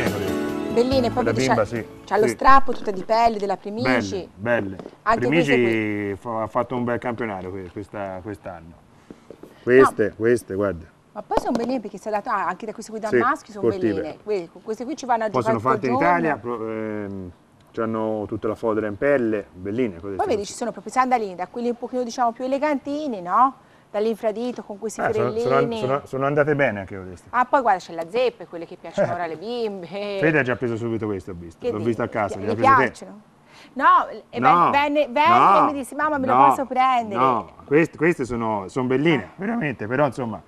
Belline così. Belline, poi la bimba, c'ha, sì. c'ha sì. lo strappo tutta di pelle della Primici. Belle, belle. Anche Primici ha fatto un bel campionato questa, quest'anno. Queste, no. queste, guarda. Ma poi sono belline perché si è dato ah, anche da queste qui da sì, maschi sono sportive. belline. Queste qui ci vanno a Possono giocare. Possono fatte in giorno. Italia, ehm, hanno tutta la fodera in pelle, belline. Poi vedi, ci sono proprio i sandalini, da quelli un pochino diciamo più elegantini, no? dall'infradito con questi ah, fiorellini. Sono, sono, sono, andate bene anche queste. Ah, poi guarda, c'è la zeppe, quelle che piacciono eh. ora alle bimbe. Fede ha già preso subito questo, l'ho visto a casa. Mi gli piacciono? No, no, venne, venne no, e mi disse mamma me lo posso prendere. No, queste, queste sono, sono, belline, veramente, però insomma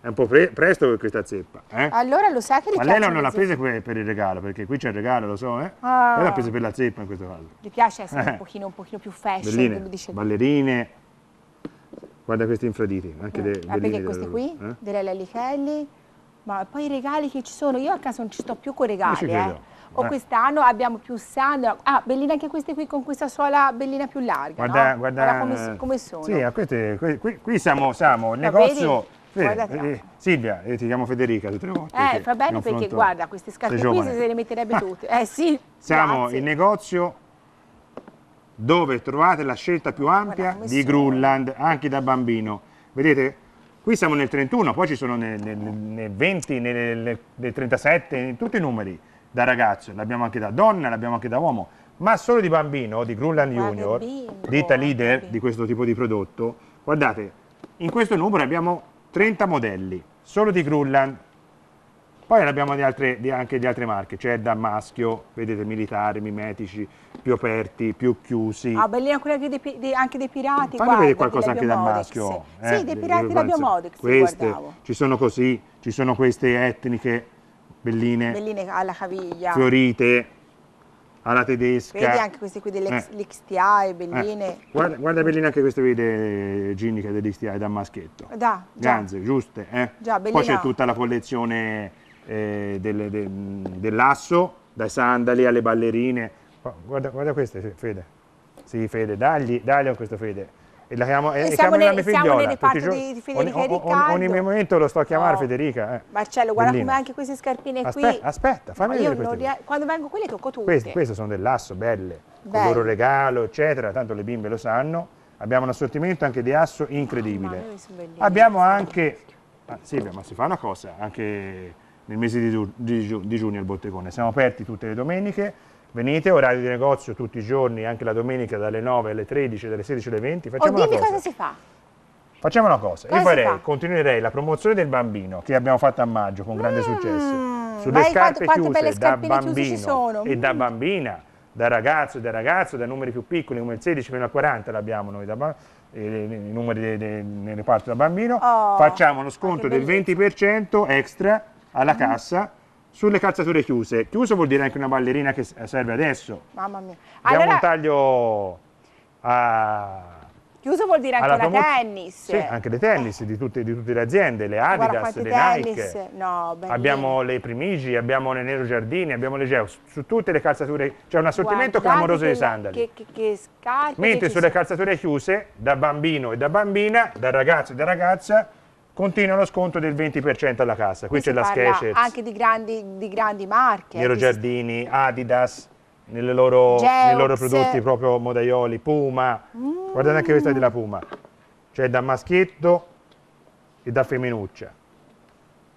è un po' pre presto per questa zeppa. Eh? Allora lo sa che li Ma lei non l'ha presa per, il regalo, perché qui c'è il regalo, lo so, eh? Ah. Lei l'ha presa per la zeppa in questo caso. Gli piace essere eh. un, pochino, un pochino più fashion, belline, ballerine, Guarda questi infraditi, anche eh. dei ah, perché questi qui, eh? delle Lellichelli, ma poi i regali che ci sono, io a casa non ci sto più con i regali, eh. O eh. quest'anno abbiamo più sandalo. Ah, belline anche queste qui con questa sola bellina più larga, Guarda, no? guarda, guarda come, eh, come, sono. Sì, queste, qui, qui, siamo, siamo, il negozio... Vedi? Guardate, eh, Silvia, io eh, ti chiamo Federica tutte le volte. Eh, fa bene perché guarda, queste scarpe qui se le metterebbe tutte. Eh sì. Siamo grazie. in negozio dove trovate la scelta più ampia Guarda, di Grunland anche da bambino. Vedete, qui siamo nel 31, poi ci sono nel, nel, nel 20, nel, nel 37, in tutti i numeri, da ragazzo, l'abbiamo anche da donna, l'abbiamo anche da uomo, ma solo di bambino, di Grunland Junior, ditta leader di questo tipo di prodotto, guardate, in questo numero abbiamo 30 modelli, solo di Grunland, poi ne abbiamo di altre, di anche di altre marche, c'è da maschio, vedete militari, mimetici, più aperti, più chiusi. Ah, bellina quella di, di, anche dei pirati. Fammi vedere qualcosa anche da maschio. Eh? Sì, dei pirati della Biomodex. Queste, guardavo. ci sono così, ci sono queste etniche belline. Belline alla caviglia. Fiorite, alla tedesca. Vedi anche queste qui dell'XTI, eh. belline. Eh. Guarda, guarda belline anche queste qui de, Ginnica dell'XTI da maschietto. Da, già. Ganze, giuste. Eh? Già, Poi c'è tutta la collezione eh, del, de, dell'asso, dai sandali alle ballerine. Oh, guarda, guarda queste, Fede. Sì, Fede, dagli, dagli a questo Fede. E la chiamo, e, e siamo, nel, reparto di, di Federica ogni, ogni, ogni, momento lo sto a chiamare no. Oh. Federica. Eh. Marcello, guarda come anche queste scarpine aspetta, qui. Aspetta, fammi no, vedere ria... Quando vengo qui le tocco tutte. Queste, queste sono dell'asso, belle, belle, con loro regalo, eccetera, tanto le bimbe lo sanno. Abbiamo un assortimento anche di asso ah, incredibile. Oh, abbiamo anche... Ah, Silvia, ma si fa una cosa, anche nel mese di, di, di giugno al bottegone. Siamo aperti tutte le domeniche, venite, orario di negozio tutti i giorni, anche la domenica dalle 9 alle 13, dalle 16 alle 20. Facciamo oh, dimmi cosa si fa. Facciamo una cosa, cosa io farei, fa? continuerei la promozione del bambino che abbiamo fatto a maggio con grande mm, successo. Sulle vai, scarpe quanto, quanto chiuse da bambino e mm. da bambina, da ragazzo e da ragazzo, da numeri più piccoli come il 16 fino al 40 l'abbiamo noi da, eh, i numeri nel reparto da bambino, oh, facciamo uno sconto del 20% extra alla mm. cassa sulle calzature chiuse. Chiuso vuol dire anche una ballerina che serve adesso. Mamma mia. Abbiamo un taglio a... Chiuso vuol dire anche la tennis. Sì, anche le tennis di tutte, di tutte le aziende, le Adidas, le tennis. Nike. No, abbiamo le Primigi, abbiamo le Nero Giardini, abbiamo le Geo. Su tutte le calzature c'è cioè un assortimento Guardate clamoroso di sandali. Che, che, che scarpe, Mentre sulle calzature chiuse, da bambino e da bambina, da ragazzo e da ragazza, continua lo sconto del 20% alla cassa. Qui c'è la Skechers. Anche di grandi, di grandi marche. Nero eh, Giardini, Adidas, nelle loro, nei loro prodotti proprio Modaioli, Puma. Mm. Guardate anche questa della Puma. Cioè da maschietto e da femminuccia.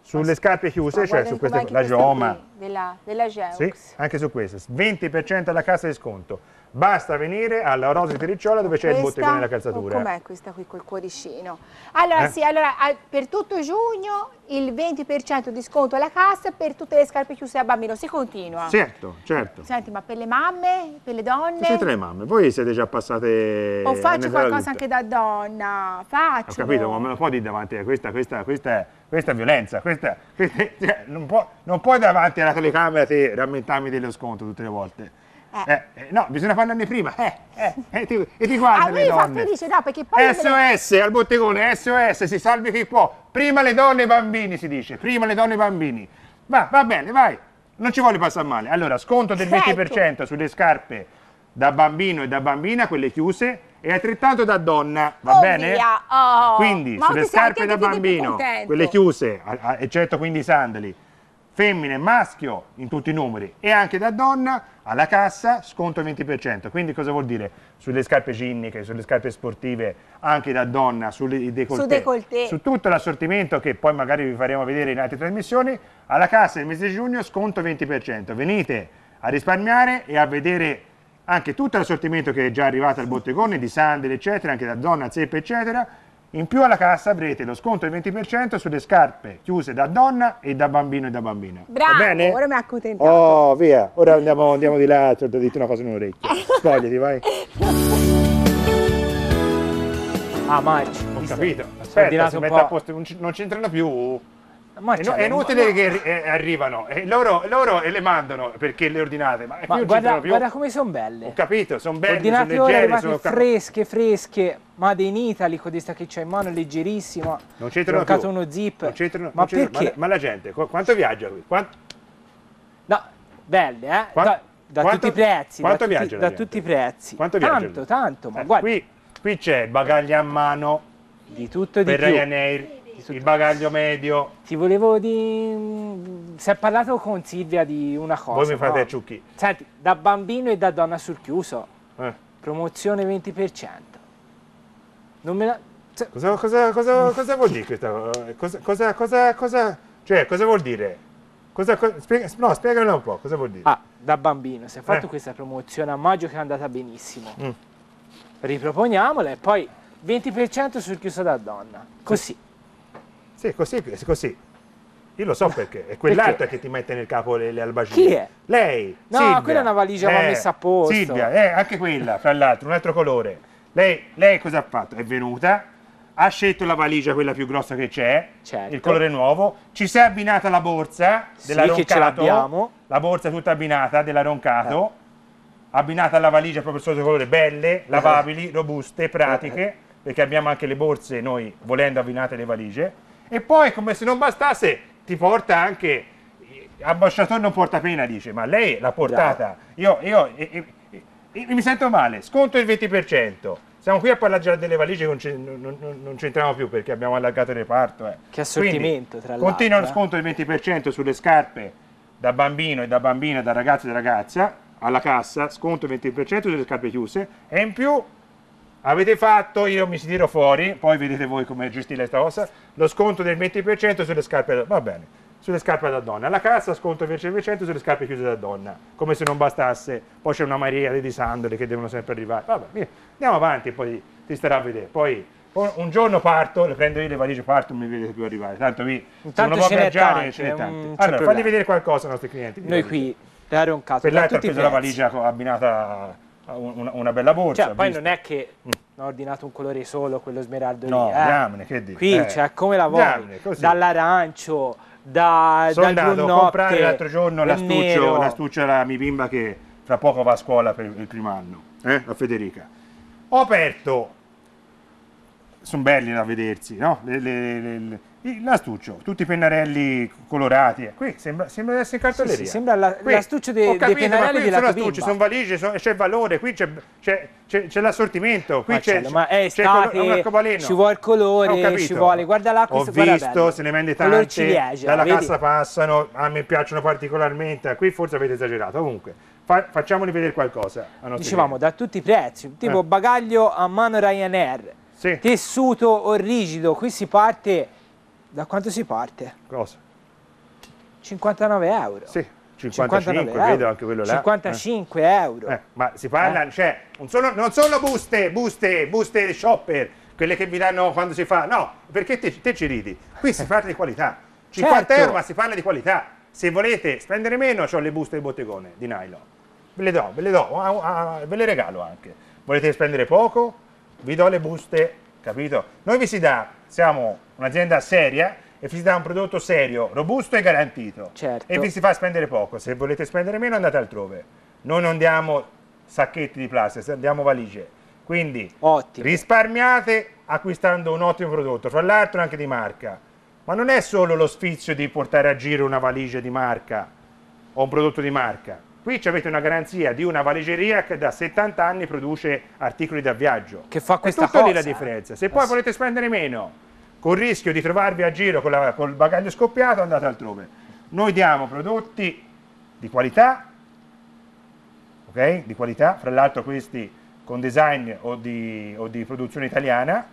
Sulle scarpe chiuse, cioè su queste, la Gioma. Della, della Geox. Sì, anche su queste. 20% alla cassa di sconto. Basta venire alla Rosa di Terricciola dove c'è il bottegone della calzatura. Oh, Com'è questa qui col cuoricino? Allora eh? sì, allora, per tutto giugno il 20% di sconto alla cassa per tutte le scarpe chiuse a bambino. Si continua? Certo, certo. Senti, ma per le mamme, per le donne? Siete le mamme. Voi siete già passate... O faccio qualcosa anche da donna, faccio. Ho capito, ma me lo puoi dire davanti a questa, questa, questa, questa violenza. Questa, questa cioè, non, puoi, non puoi davanti alla telecamera te rammentarmi dello sconto tutte le volte. Eh. eh. Eh, no, bisogna farne prima, eh, e eh, eh, ti, e ti guardano ah, lui le donne. Infatti dice, no, perché poi SOS le... al bottegone, SOS, si salvi chi può. Prima le donne e i bambini, si dice, prima le donne e i bambini. Va, va bene, vai, non ci vuole passare male. Allora, sconto del 20% certo. sulle scarpe da bambino e da bambina, quelle chiuse, e altrettanto da donna, va oh bene? Via. Oh. Quindi, Ma sulle scarpe da bambino, quelle chiuse, eccetto quindi i sandali, femmine, e maschio in tutti i numeri e anche da donna alla cassa sconto 20%. Quindi cosa vuol dire? Sulle scarpe ginniche, sulle scarpe sportive, anche da donna, sui décolleté, su, décolleté. su tutto l'assortimento che poi magari vi faremo vedere in altre trasmissioni, alla cassa nel mese di giugno sconto 20%. Venite a risparmiare e a vedere anche tutto l'assortimento che è già arrivato al bottegone di sandali eccetera, anche da donna, zeppe eccetera in più alla cassa avrete lo sconto del 20% sulle scarpe chiuse da donna e da bambino e da bambina. Bravo, Va bene? ora mi ha accontentato. Oh, via, ora andiamo, andiamo di là, ti ho detto una cosa in un orecchio. Spogliati, vai. Ah, Mike. Ho capito. Aspetta, si mette a posto, non c'entrano più. Eh, ma è, è inutile ma... che eh, arrivano, e eh, loro, loro le mandano perché le ordinate. Ma, ma guarda, guarda, come sono belle. Ho capito, sono belle, Ordinate sono leggere, sono fresche, fresche, ma in Italy, con questa che c'è in mano leggerissima. Non c'entrano più. uno zip. Non c'entrano, ma non Ma, la gente, quanto viaggia qui? Quanto... No, belle, eh? Quanto, da, da quanto, tutti i prezzi. Quanto da tutti, da tutti i prezzi. Quanto viaggia? Tanto, tanto, ma eh, guarda. Qui, qui c'è bagagli a mano. Di tutto e di per più. Ryanair il bagaglio medio. Ti volevo dire. Si è parlato con Silvia di una cosa. Voi mi fate no? ciucchi. Senti, da bambino e da donna sul chiuso. Eh. Promozione 20%. Non me la... Cioè... Cosa, cosa, cosa, cosa, vuol dire questa cosa? Cosa, cosa, cioè, cosa vuol dire? Cosa, spiega, no, spiegamelo un po', cosa vuol dire? Ah, da bambino si è fatto eh. questa promozione a maggio che è andata benissimo. Mm. Riproponiamola e poi 20% sul chiuso da donna. Così. Sì. Sì, così, così. Io lo so perché, è quell'altra che ti mette nel capo le, le albagine. Chi è? Lei. No, Silvia. quella è una valigia eh, messa a posto. Silvia, eh, anche quella, fra l'altro, un altro colore. Lei, lei, cosa ha fatto? È venuta, ha scelto la valigia, quella più grossa che c'è, certo. il colore nuovo, ci si è abbinata la borsa della sì, Roncato, che ce l'abbiamo. La borsa tutta abbinata della Roncato, eh. abbinata alla valigia proprio il suo colore, belle, eh. lavabili, robuste, pratiche, eh. perché abbiamo anche le borse noi, volendo abbinate le valigie e poi, come se non bastasse, ti porta anche... Eh, Ambasciatore non porta pena, dice, ma lei l'ha portata. Io, io e, e, e, mi sento male, sconto il 20%. Siamo qui a parlare già delle valigie, non, non, non, non c'entriamo più perché abbiamo allargato il reparto. Eh. Che assortimento, Quindi, tra l'altro. Continua lo eh. sconto del 20% sulle scarpe da bambino e da bambina, da ragazzo e da ragazza, alla cassa, sconto 20% sulle scarpe chiuse e in più avete fatto, io mi si tiro fuori, poi vedete voi come gestire questa cosa, lo sconto del 20% sulle scarpe, va bene, sulle scarpe da donna, la cassa sconto invece il 20% sulle scarpe chiuse da donna, come se non bastasse, poi c'è una miriade di sandole che devono sempre arrivare, vabbè, andiamo avanti poi ti starà a vedere, poi un giorno parto, le prendo io le valigie, parto, non mi vedete più arrivare, tanto vi, Intanto se uno può viaggiare ce n'è tanti. Allora, problema. fagli vedere qualcosa ai nostri clienti. Noi qui, dare un caso, per l'altro ho preso la valigia abbinata a... Ah, una, una, bella borsa. Cioè, poi visto. non è che mm. ho ordinato un colore solo, quello smeraldo no, lì. Eh. Diamine, che dici? Qui, eh. cioè, come la vuoi? Dall'arancio, da, Sono dal andato a comprare l'altro giorno l'astuccio, l'astuccio alla mia bimba che fra poco va a scuola per il primo anno, eh? la Federica. Ho aperto, sono belli da vedersi, no? Le, le, le, L'astuccio, tutti i pennarelli colorati, eh. qui sembra, sembra di essere cartoleria. Sì, sì, sembra la, qui, l'astuccio de, capito, dei pennarelli della sono astucci, sono valigie, sono, c'è il valore, qui c'è, c'è, c'è, c'è l'assortimento, qui ma c'è, ma è c'è colo- ci vuole il colore, ci vuole, guarda l'acqua, Ho visto, se ne vende tante, ciliegia, dalla vedi? cassa passano, a me piacciono particolarmente, qui forse avete esagerato, comunque. Fa, facciamoli vedere qualcosa. Dicevamo, da tutti i prezzi, tipo eh. bagaglio a mano Ryanair, sì. tessuto o rigido, qui si parte da quanto si parte? Cosa? 59 euro. Sì, 55, vedo anche quello là. 55 eh. euro. Eh, ma si parla, eh. cioè, non sono, non solo, buste, buste, buste shopper, quelle che vi danno quando si fa, no, perché te, te ci ridi. Qui si parla di qualità. 50 certo. euro, ma si parla di qualità. Se volete spendere meno, ho le buste di bottegone, di nylon. Ve le do, ve le do, ah, ah, ve le regalo anche. Volete spendere poco? Vi do le buste capito? Noi vi si dà, siamo un'azienda seria e vi si dà un prodotto serio, robusto e garantito. Certo. E vi si fa spendere poco, se volete spendere meno andate altrove. Noi non diamo sacchetti di plastica, diamo valigie. Quindi Ottimo. risparmiate acquistando un ottimo prodotto, fra l'altro anche di marca. Ma non è solo lo sfizio di portare a giro una valigia di marca o un prodotto di marca Qui avete una garanzia di una valigeria che da 70 anni produce articoli da viaggio. Che fa questa È tutto cosa. lì la differenza. Se poi volete spendere meno, con il rischio di trovarvi a giro con, la, con il bagaglio scoppiato, andate altrove. Noi diamo prodotti di qualità, ok? Di qualità, fra l'altro questi con design o di, o di produzione italiana,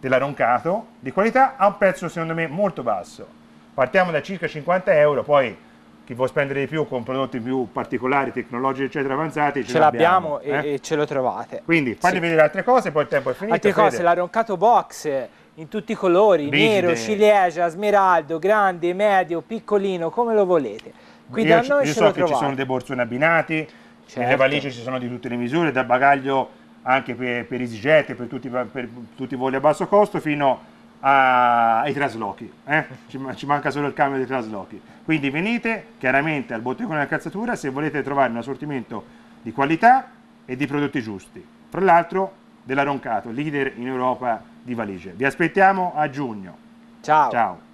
della Roncato, di qualità a un prezzo secondo me molto basso. Partiamo da circa 50 euro, poi chi vuole spendere di più con prodotti più particolari, tecnologici eccetera avanzati, ce, ce l'abbiamo e, eh? e, ce lo trovate. Quindi fate sì. vedere altre cose, poi il tempo è finito. Altre cose, la Roncato Box in tutti i colori, Rigide. nero, ciliegia, smeraldo, grande, medio, piccolino, come lo volete. Qui io, da noi io so che trovate. ci sono dei borsoni abbinati, certo. nelle valigie ci sono di tutte le misure, da bagaglio anche per, per esigette, per tutti, per tutti i voli a basso costo, fino a a, ai traslochi, eh? ci, ci, manca solo il cambio dei traslochi. Quindi venite chiaramente al bottegone della calzatura se volete trovare un assortimento di qualità e di prodotti giusti. Fra l'altro della Roncato, leader in Europa di valigie. Vi aspettiamo a giugno. Ciao. Ciao.